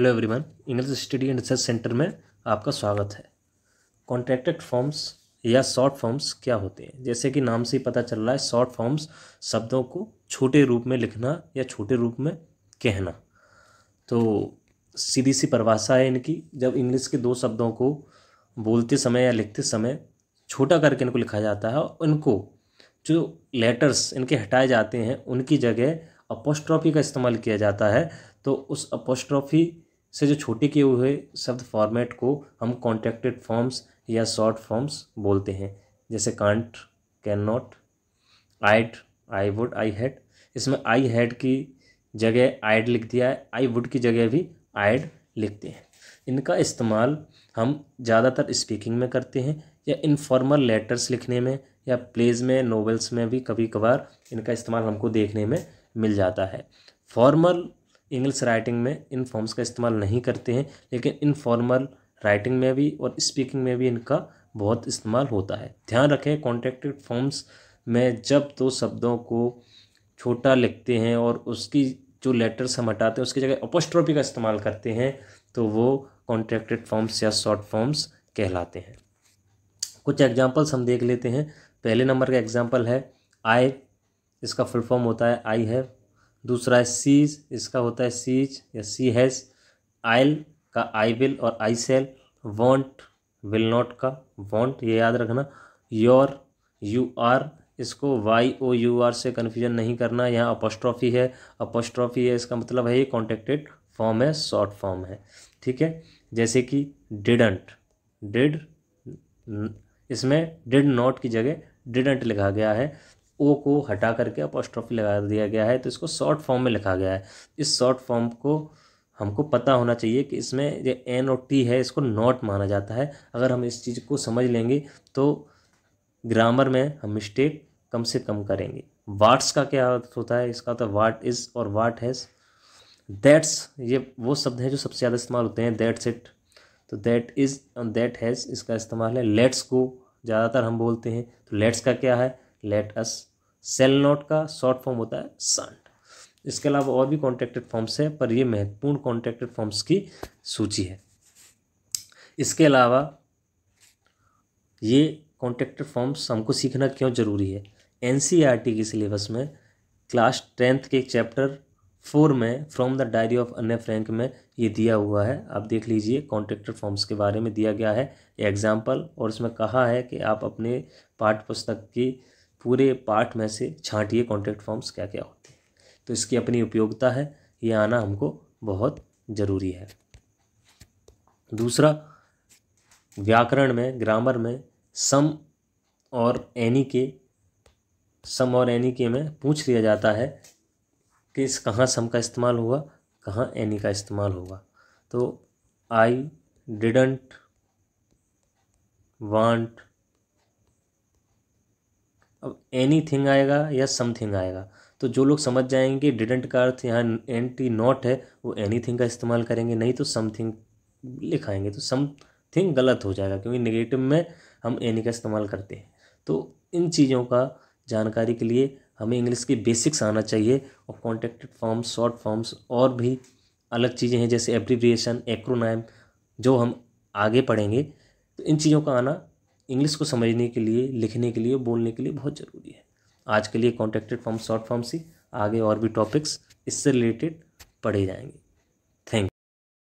hello everyone English study and research centre में आपका स्वागत है कॉन्ट्रैक्टेड फॉर्म्स या शॉर्ट फॉर्म्स क्या होते हैं जैसे कि नाम से ही पता चल रहा है शॉर्ट फॉर्म्स शब्दों को छोटे रूप में लिखना या छोटे रूप में कहना तो सीधी सी परिभाषा है इनकी जब इंग्लिश के दो शब्दों को बोलते समय या लिखते समय छोटा करके इनको लिखा जाता है और इनको जो लेटर्स इनके हटाए जाते हैं उनकी जगह अपोस्ट्रॉफी का इस्तेमाल किया जाता है तो उस अपोस्ट्रॉफी से जो छोटे किए हुए शब्द फॉर्मेट को हम कॉन्ट्रैक्टेड फॉर्म्स या शॉर्ट फॉर्म्स बोलते हैं जैसे can't can not I'd I would I had इसमें आई हैड की जगह आइड लिख दिया है आई वुड की जगह भी आइड लिखते हैं इनका इस्तेमाल हम ज़्यादातर स्पीकिंग में करते हैं या इनफॉर्मल लेटर्स लिखने में या प्लेज में नोवेल्स में भी कभी कभार इनका इस्तेमाल हमको देखने में मिल जाता है फॉर्मल इंग्लिश राइटिंग में इन फॉर्म्स का इस्तेमाल नहीं करते हैं लेकिन इनफॉर्मल राइटिंग में भी और स्पीकिंग में भी इनका बहुत इस्तेमाल होता है ध्यान रखें कॉन्ट्रेक्टेड फॉर्म्स में जब दो तो शब्दों को छोटा लिखते हैं और उसकी जो लेटर्स हम हटाते हैं उसकी जगह अपोस्ट्रोपी का इस्तेमाल करते हैं तो वो कॉन्ट्रैक्टेड फॉर्म्स या शॉर्ट फॉर्म्स कहलाते हैं कुछ एग्जाम्पल्स हम देख लेते हैं पहले नंबर का एग्जाम्पल है आई इसका फुल फॉर्म होता है आई है दूसरा है सीज इसका होता है सीज या सी हैज आइल का आई विल और I shall won't will not का वॉन्ट ये याद रखना योर यू आर इसको वाई ओ यू आर से कन्फ्यूजन नहीं करना यहाँ अपोस्ट्रॉफी है अपोस्ट्रॉफी है इसका मतलब है ये कॉन्टेक्टेड फॉर्म है शॉर्ट फॉर्म है ठीक है जैसे कि डिडंट डिड इसमें डिड नॉट की जगह डिडंट लिखा गया है ओ को हटा करके अपोस्ट्रॉफी लगा दिया गया है तो इसको शॉर्ट फॉर्म में लिखा गया है इस शॉर्ट फॉर्म को हमको पता होना चाहिए कि इसमें जो एन और टी है इसको नॉट माना जाता है अगर हम इस चीज़ को समझ लेंगे तो ग्रामर में हम मिस्टेक कम से कम करेंगे वाट्स का क्या होता है इसका होता है वाट इज़ और वाट हैज़ दैट्स ये वो शब्द हैं जो सबसे ज़्यादा इस्तेमाल होते हैं दैट्स इट तो that is and that has इसका इस्तेमाल है लेट्स को ज़्यादातर हम बोलते हैं तो लेट्स का क्या है लेट अस सेल नोट का शॉर्ट फॉर्म होता है सन्ट इसके अलावा और भी कॉन्ट्रैक्टेड फॉर्म्स हैं पर ये महत्वपूर्ण कॉन्ट्रैक्टेड फॉर्म्स की सूची है इसके अलावा ये कॉन्ट्रेक्टेड फॉर्म्स हमको सीखना क्यों ज़रूरी है एन e के सिलेबस में क्लास टेंथ के चैप्टर फोर में from the diary of Anne Frank में ये दिया हुआ है आप देख लीजिए कॉन्ट्रैक्टर फॉर्म्स के बारे में दिया गया है एग्जाम्पल और इसमें कहा है कि आप अपने पाठ्य पुस्तक की पूरे पार्ट में से छांटिए कॉन्ट्रैक्ट फॉर्म्स क्या क्या होते हैं तो इसकी अपनी उपयोगिता है ये आना हमको बहुत ज़रूरी है दूसरा व्याकरण में ग्रामर में सम और एनी के सम और एनी के में पूछ लिया जाता है कि इस कहाँ सम का इस्तेमाल हुआ कहाँ एनी का इस्तेमाल होगा तो आई डिडंट वांट अब एनी थिंग आएगा या समथिंग आएगा तो जो लोग समझ जाएंगे कि डिडेंट का अर्थ यहाँ एंटी नॉट है वो एनी थिंग का इस्तेमाल करेंगे नहीं तो समथिंग लिखाएंगे तो समथिंग गलत हो जाएगा क्योंकि निगेटिव में हम एनी का इस्तेमाल करते हैं तो इन चीज़ों का जानकारी के लिए हमें इंग्लिश के बेसिक्स आना चाहिए और कॉन्टेक्टेड फॉर्म्स शॉर्ट फॉर्म्स और भी अलग चीज़ें हैं जैसे एब्रीविएशन एक्रोनाइम जो हम आगे पढ़ेंगे तो इन चीज़ों का आना इंग्लिश को समझने के लिए लिखने के लिए बोलने के लिए बहुत ज़रूरी है आज के लिए कॉन्टेक्टेड फॉर्म शॉर्ट फॉर्म सी आगे और भी टॉपिक्स इससे रिलेटेड पढ़े जाएंगे